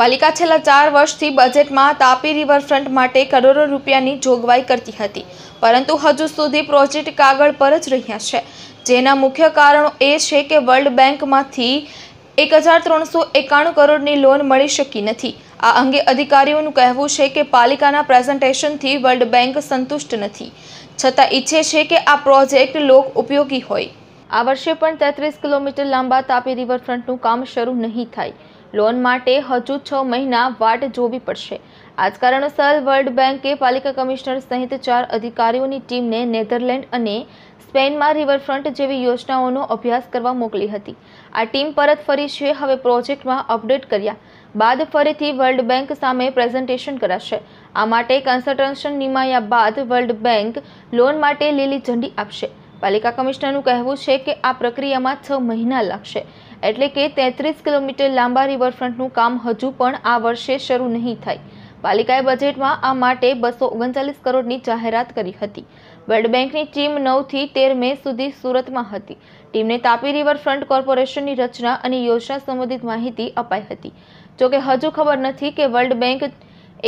પાલિકા છેલ્લા ચાર વર્ષથી બજેટમાં તાપી રિવરફ્રન્ટ માટે કરોડો રૂપિયાની જોગવાઈ કરતી હતી પરંતુ હજુ સુધી પ્રોજેક્ટ કાગળ પર જ રહ્યા છે જેના મુખ્ય કારણો એ છે કે વર્લ્ડ બેંકમાંથી એક હજાર ત્રણસો એકાણું કરોડની લોન મળી શકી નથી આ અંગે અધિકારીઓનું કહેવું છે કે પાલિકાના પ્રેઝન્ટેશનથી વર્લ્ડ બેંક સંતુષ્ટ નથી છતાં ઈચ્છે છે કે આ પ્રોજેક્ટ લોક ઉપયોગી હોય આ વર્ષે પણ તેત્રીસ કિલોમીટર લાંબા તાપી રિવરફ્રન્ટનું કામ શરૂ નહીં થાય લોન માટે હજુ છ મહિના વાટ જોવી પડશે આ જ કારણોસર વર્લ્ડ બેંકે પાલિકા કમિશનર સહિત ચાર અધિકારીઓની ટીમને નેધરલેન્ડ અને સ્પેનમાં રિવરફ્રન્ટ જેવી યોજનાઓનો અભ્યાસ કરવા મોકલી હતી આ ટીમ પરત ફરી છે હવે પ્રોજેક્ટમાં અપડેટ કર્યા બાદ ફરીથી વર્લ્ડ બેંક સામે પ્રેઝન્ટેશન કરાશે આ માટે કન્સલ્ટન્શન નિમાયા બાદ વર્લ્ડ બેંક લોન માટે લીલી ઝંડી આપશે પાલિકા કમિશનરનું કહેવું છે કે આ પ્રક્રિયામાં છ મહિના લાગશે એટલે કે તેત્રીસ કિલોમીટર લાંબા રિવરફ્રન્ટનું કામ હજુ પણ આ વર્ષે શરૂ નહીં થાય પાલિકાએ બજેટમાં આ માટે બસો ઓગણચાલીસ કરોડની જાહેરાત કરી હતી વર્લ્ડ બેંકની ટીમ નવથી તેર મે સુધી સુરતમાં હતી ટીમને તાપી રિવરફ્રન્ટ કોર્પોરેશનની રચના અને યોજના સંબંધિત માહિતી અપાઈ હતી જોકે હજુ ખબર નથી કે વર્લ્ડ બેંક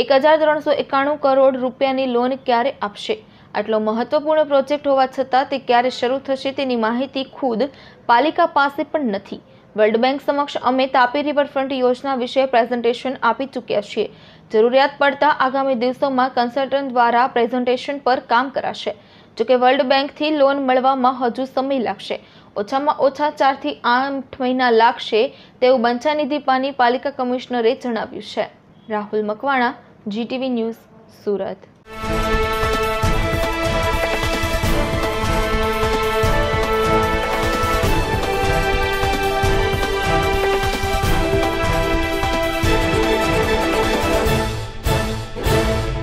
એક હજાર ત્રણસો એકાણું કરોડ રૂપિયાની લોન ક્યારે આપશે આટલો મહત્વપૂર્ણ પ્રોજેક્ટ હોવા છતાં તે ક્યારે શરૂ થશે તેની માહિતી ખુદ પાલિકા પાસે પણ નથી વર્લ્ડ બેંક સમક્ષ અમે તાપી રિવરફ્રન્ટ યોજના વિશે પ્રેઝન્ટેશન આપી ચૂક્યા છીએ જરૂરિયાત પડતા આગામી દિવસોમાં કન્સલ્ટન્ટ દ્વારા પ્રેઝન્ટેશન પર કામ કરાશે જોકે વર્લ્ડ બેંકથી લોન મળવામાં હજુ સમય લાગશે ઓછામાં ઓછા ચારથી આઠ મહિના લાગશે તેવું બંછાનિધિ પાની પાલિકા કમિશનરે જણાવ્યું છે રાહુલ મકવાણા જીટીવી ન્યૂઝ સુરત